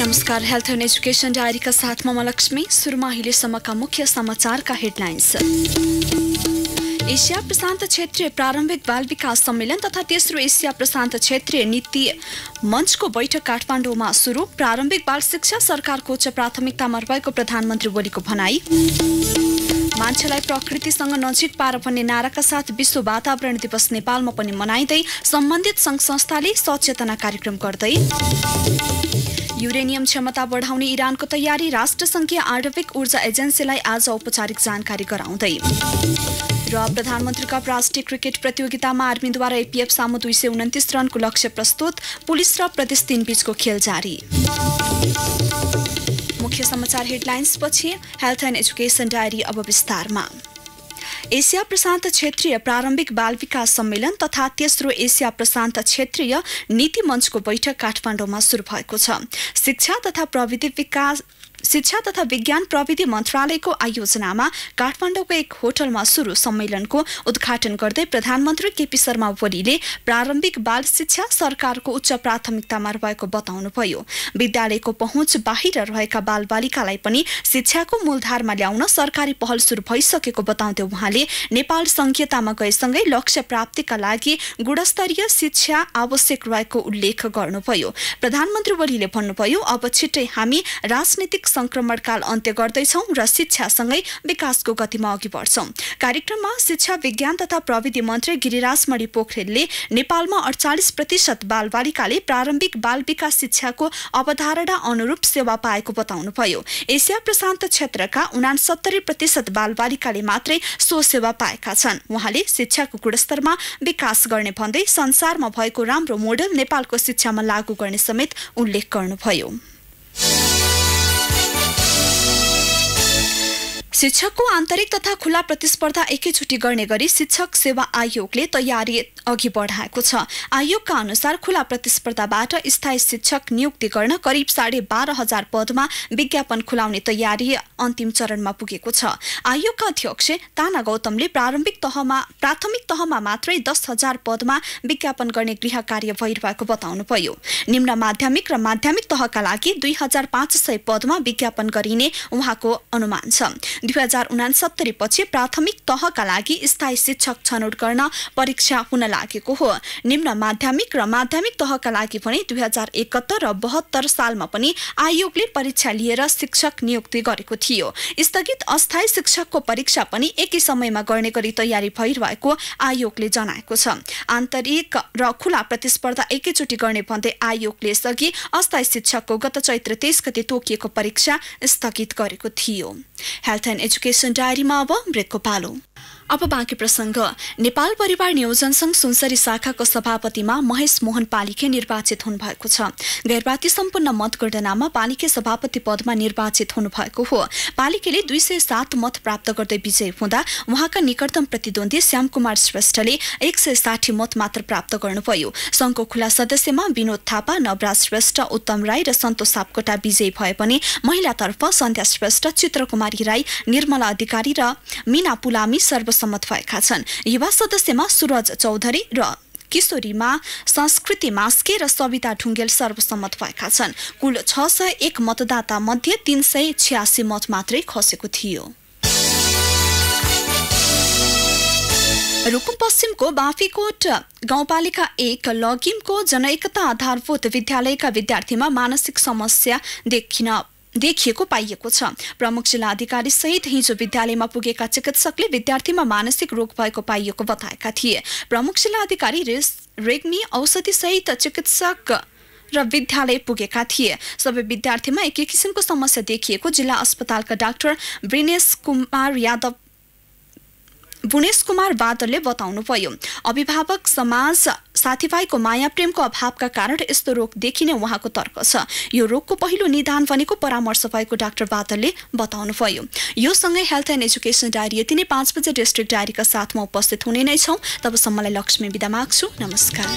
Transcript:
नमस्कार health and education डायरीका साथमा म लक्ष्मी सुरुमा अहिलेसम्मका मुख्य समाचारका हेडलाइन्स एसिया प्रशान्त क्षेत्रीय प्रारम्भिक बाल विकास सम्मेलन तथा तेस्रो एसिया प्रशान्त क्षेत्रीय नीति मञ्चको बैठक काठमाडौँमा सुरु प्रारम्भिक बाल शिक्षा सरकारको उच्च प्राथमिकतामा रहेको प्रधानमन्त्री ओलीको भनाई मान्छेलाई प्रकृतिसँग नजिक पार भन्ने नाराका साथ विश्व वातावरण दिवस नेपालमा पनि मनाइँदै सम्बन्धित सङ्घ संस्थाले सचेतना कार्यक्रम गर्दै युरेनियम क्षमता बढाउने इरानको तयारी राष्ट्रसङ्घीय आणविक ऊर्जा एजेन्सीलाई आज औपचारिक जानकारी गराउँदै र प्रधानमन्त्री कप राष्ट्रिय क्रिकेट प्रतियोगितामा आर्मीद्वारा एपिएफ सामु दुई सय उन्तिस रनको लक्ष्य प्रस्तुत पुलिस र प्रदेश तीनबीचको खेल जारी मुख्य समाचार हेडलाइन्सपछि हेल्थ एन्ड एजुकेसन डायरी अब विस्तारमा एसिया प्रशान्त क्षेत्रीय प्रारम्भिक बाल विकास सम्मेलन तथा तेस्रो एसिया प्रशान्त क्षेत्रीय नीति मञ्चको बैठक काठमाडौँमा सुरु भएको छ शिक्षा तथा प्रविधि विकास शिक्षा तथा विज्ञान प्रविधि मन्त्रालयको आयोजनामा काठमाडौँको एक होटलमा सुरु सम्मेलनको उद्घाटन गर्दै प्रधानमन्त्री केपी शर्मा ओलीले प्रारम्भिक बाल शिक्षा सरकारको उच्च प्राथमिकतामा रहेको बताउनुभयो विद्यालयको पहुँच बाहिर रहेका बालबालिकालाई पनि शिक्षाको मूलधारमा ल्याउन सरकारी पहल सुरु भइसकेको बताउँदै उहाँले नेपाल संहितामा गएसँगै लक्ष्य प्राप्तिका लागि गुणस्तरीय शिक्षा आवश्यक रहेको उल्लेख गर्नुभयो प्रधानमन्त्री ओलीले भन्नुभयो अब छिट्टै हामी राजनीतिक संक्रमणकाल अन्त्य गर्दैछौ र शिक्षासँगै विकासको गतिमा अघि बढ्छौं कार्यक्रममा शिक्षा विज्ञान तथा प्रविधि मन्त्री गिरिराज मणि पोखरेलले नेपालमा अडचालिस प्रतिशत बालबालिकाले प्रारम्भिक बाल विकास शिक्षाको अवधारणा अनुरूप सेवा पाएको बताउनुभयो एसिया प्रशान्त क्षेत्रका उनासत्तरी प्रतिशत बालबालिकाले मात्रै सो सेवा पाएका छन् उहाँले शिक्षाको गुणस्तरमा विकास गर्ने भन्दै संसारमा भएको राम्रो मोडल नेपालको शिक्षामा लागू गर्ने समेत उल्लेख गर्नुभयो शिक्षकको आन्तरिक तथा खुला प्रतिस्पर्धा एकैचोटि गर्ने गरी शिक्षक सेवा आयोगले तयारी अघि बढाएको छ आयोगका अनुसार खुला प्रतिस्पर्धाबाट स्थायी शिक्षक नियुक्ति गर्न करिब साढे बाह्र हजार पदमा विज्ञापन खुलाउने तयारी अन्तिम चरणमा पुगेको छ आयोगका अध्यक्ष ताना गौतमले प्रारम्भिक तहमा प्राथमिक तहमा मात्रै दस हजार पदमा विज्ञापन गर्ने गृह कार्य भइरहेको बताउनुभयो निम्न माध्यमिक र माध्यमिक तहका लागि दुई हजार पाँच सय पदमा विज्ञापन गरिने उहाँको अनुमान छ दुई हजार उनासत्तरी पछि प्राथमिक तहका लागि स्थायी शिक्षक छनौट गर्न परीक्षा हुन लागेको हो निम्न माध्यमिक र माध्यमिक तहका लागि पनि दुई हजार एकहत्तर र बहत्तर सालमा पनि आयोगले परीक्षा लिएर शिक्षक नियुक्ति गरेको थियो स्थगित अस्थायी शिक्षकको परीक्षा पनि एकै समयमा गर्ने गरी तयारी भइरहेको आयोगले जनाएको छ आन्तरिक र खुला प्रतिस्पर्धा एकैचोटि गर्ने भन्दै आयोगले यसअघि अस्थायी शिक्षकको गत चैत्र तेइस गते तोकिएको परीक्षा स्थगित गरेको थियो एजुकेसन डायरीमा अब ब्रेकको पालो अब बाँकी प्रसङ्ग नेपाल परिवार नियोजन संघ सुनसरी शाखाको सभापतिमा महेश मोहन पालिके निर्वाचित हुनुभएको छ गैरवाती सम्पूर्ण मतगणनामा पालिके सभापति पदमा निर्वाचित हुनुभएको हो पालिकेले दुई सय सात मत प्राप्त गर्दै विजयी हुँदा उहाँका निकटतम प्रतिद्वन्दी श्यामकुमार श्रेष्ठले एक सय साठी मत मात्र प्राप्त गर्नुभयो संघको खुला सदस्यमा विनोद थापा नवराज श्रेष्ठ उत्तम राई र सन्तोष सापकोटा विजयी भए पनि महिलातर्फ सन्ध्या श्रेष्ठ चित्रकुमारी राई निर्मला अधिकारी र मिना पुलामी सर्व सहमत भएका छन् युवा सदस्यमा सुरज चौधरी र किशोरीमा संस्कृति मास्के र सविता ढुङ्गेल सर्वसम्मत भएका छन् कुल छ सय एक मतदाता मध्ये तीन सय छ्यासी मत मात्रै खसेको थियो रुकुम पश्चिमको बाफीकोट गाउँपालिका एक लगिमको जनएकता आधारभूत विद्यालयका विद्यार्थीमा मानसिक समस्या देखिन देखिएको पाइएको छ प्रमुख जिल्ला अधिकारी सहित हिजो विद्यालयमा पुगेका चिकित्सकले विद्यार्थीमा मानसिक रोग भएको पाइएको बताएका थिए प्रमुख जिल्ला अधिकारी रेग्मी औषधि सहित चिकित्सक र विद्यालय पुगेका थिए सबै विद्यार्थीमा एकै किसिमको समस्या देखिएको जिल्ला अस्पतालका डाक्टर ब्रिनेश कुमार यादव बुनेश कुमार बादलले बताउनुभयो अभिभावक समाज साथीभाइको माया प्रेमको अभावका कारण यस्तो रोग देखिने उहाँको तर्क छ यो रोगको पहिलो निदान भनेको परामर्श भएको डाक्टर बादलले बताउनुभयो यो सँगै हेल्थ एन्ड एजुकेसन डायरी यति नै पाँच बजे डिस्ट्रिक्ट डायरीका साथमा उपस्थित हुने नै छौँ तबसम्मलाई लक्ष्मी बिदा माग्छु नमस्कार